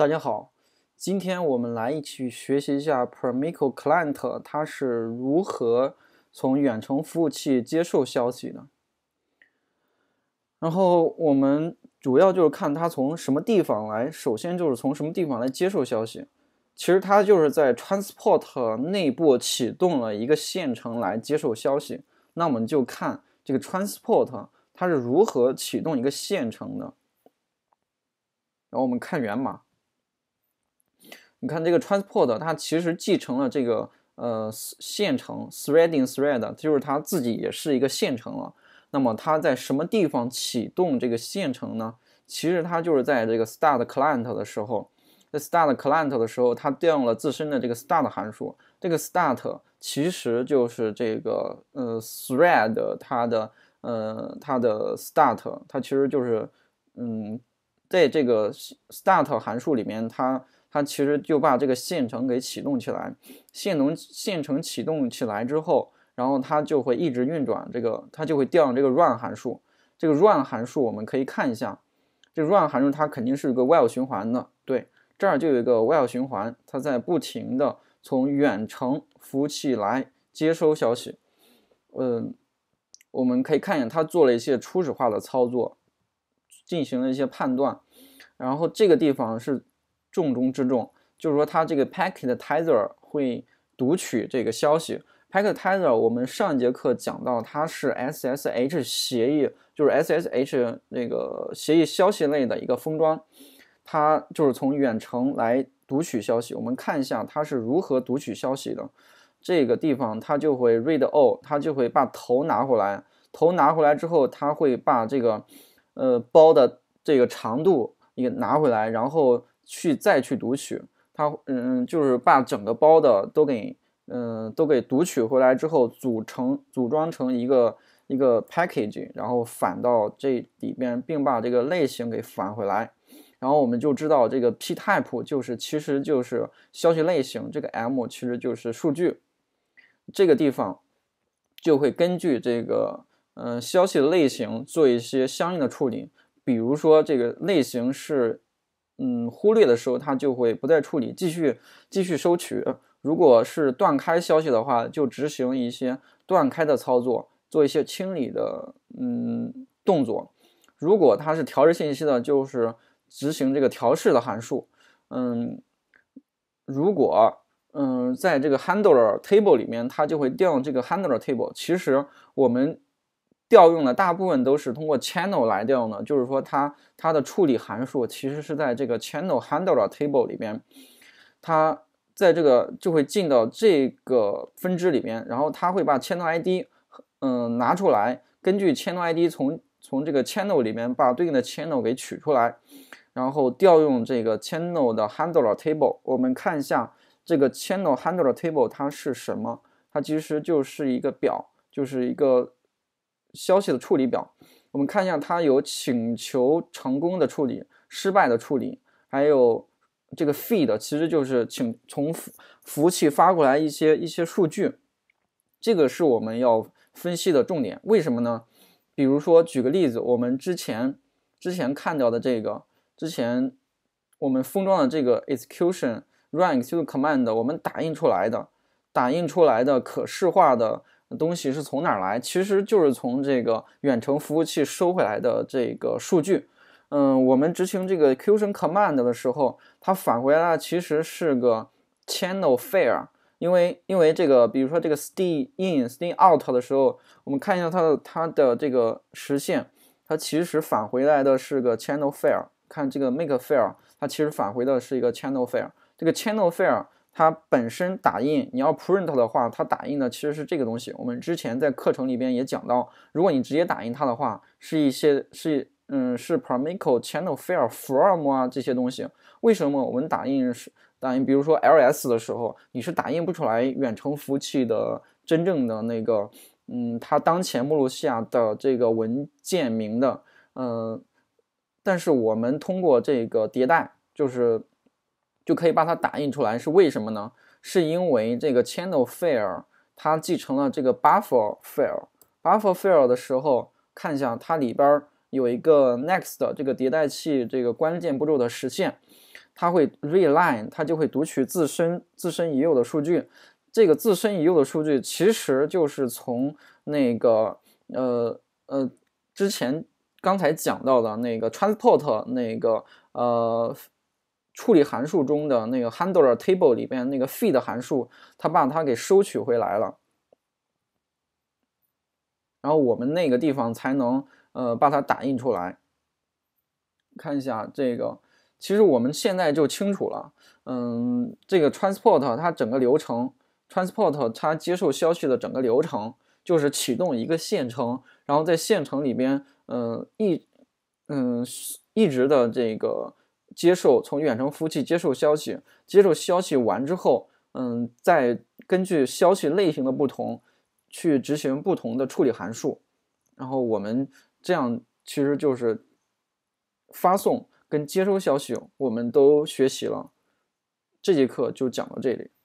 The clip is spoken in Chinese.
大家好，今天我们来一起学习一下 PermiCo Client，它是如何从远程服务器接受消息的。然后我们主要就是看它从什么地方来，首先就是从什么地方来接受消息。其实它就是在 Transport 内部启动了一个线程来接受消息。那我们就看这个 Transport 它是如何启动一个线程的。然后我们看源码。你看这个 transport，它其实继承了这个呃线程 threading thread，就是它自己也是一个线程了。那么它在什么地方启动这个线程呢？其实它就是在这个 start client 的时候，在 start client 的时候，它调用了自身的这个 start 函数。这个 start 其实就是这个呃 thread 它的呃它的 start，它其实就是嗯在这个 start 函数里面它。它其实就把这个线程给启动起来，线能线程启动起来之后，然后它就会一直运转。这个它就会调用这个 run 函数。这个 run 函数我们可以看一下，这 run 函数它肯定是一个 while 循环的。对，这儿就有一个 while 循环，它在不停的从远程服务器来接收消息。嗯，我们可以看一下，它做了一些初始化的操作，进行了一些判断，然后这个地方是。重中之重就是说，它这个 packetizer 会读取这个消息。packetizer 我们上一节课讲到，它是 SSH 协议，就是 SSH 那个协议消息类的一个封装。它就是从远程来读取消息。我们看一下它是如何读取消息的。这个地方它就会 read all，它就会把头拿回来。头拿回来之后，它会把这个呃包的这个长度也拿回来，然后。去再去读取它，嗯，就是把整个包的都给，嗯，都给读取回来之后，组成组装成一个一个 package，然后返到这里边，并把这个类型给返回来，然后我们就知道这个 p type 就是其实就是消息类型，这个 m 其实就是数据，这个地方就会根据这个嗯消息类型做一些相应的处理，比如说这个类型是。嗯，忽略的时候它就会不再处理，继续继续收取。如果是断开消息的话，就执行一些断开的操作，做一些清理的嗯动作。如果它是调试信息的，就是执行这个调试的函数。嗯，如果嗯在这个 handler table 里面，它就会调这个 handler table。其实我们。调用的大部分都是通过 channel 来调呢，就是说它它的处理函数其实是在这个 channel handler table 里边，它在这个就会进到这个分支里边，然后它会把 channel ID 嗯拿出来，根据 channel ID 从从这个 channel 里面把对应的 channel 给取出来，然后调用这个 channel 的 handler table。我们看一下这个 channel handler table 它是什么，它其实就是一个表，就是一个。消息的处理表，我们看一下，它有请求成功的处理、失败的处理，还有这个 feed，其实就是请从服服务器发过来一些一些数据，这个是我们要分析的重点。为什么呢？比如说，举个例子，我们之前之前看到的这个，之前我们封装的这个 execution run command，我们打印出来的、打印出来的可视化的。东西是从哪儿来？其实就是从这个远程服务器收回来的这个数据。嗯，我们执行这个 q u s o n command 的时候，它返回来其实是个 channel f a i r 因为因为这个，比如说这个 s t a y i n s t a y out 的时候，我们看一下它的它的这个实现，它其实返回来的是个 channel f a i r 看这个 make f a i r 它其实返回的是一个 channel f a i r 这个 channel f a i r 它本身打印，你要 print 的话，它打印的其实是这个东西。我们之前在课程里边也讲到，如果你直接打印它的话，是一些是嗯是 p r a m i c o channel f a i r f form 啊这些东西。为什么我们打印是打印，比如说 ls 的时候，你是打印不出来远程服务器的真正的那个嗯它当前目录下的这个文件名的嗯，但是我们通过这个迭代，就是。就可以把它打印出来，是为什么呢？是因为这个 channel fail 它继承了这个 buffer fail。buffer fail 的时候，看一下它里边有一个 next 这个迭代器这个关键步骤的实现，它会 r e a l i g n 它就会读取自身自身已有的数据。这个自身已有的数据其实就是从那个呃呃之前刚才讲到的那个 transport 那个呃。处理函数中的那个 handler table 里边那个 feed 函数，它把它给收取回来了，然后我们那个地方才能呃把它打印出来。看一下这个，其实我们现在就清楚了。嗯，这个 transport 它整个流程，transport 它接受消息的整个流程，就是启动一个线程，然后在线程里边，嗯，一嗯一直的这个。接受从远程服务器接受消息，接受消息完之后，嗯，再根据消息类型的不同，去执行不同的处理函数。然后我们这样其实就是发送跟接收消息，我们都学习了。这节课就讲到这里。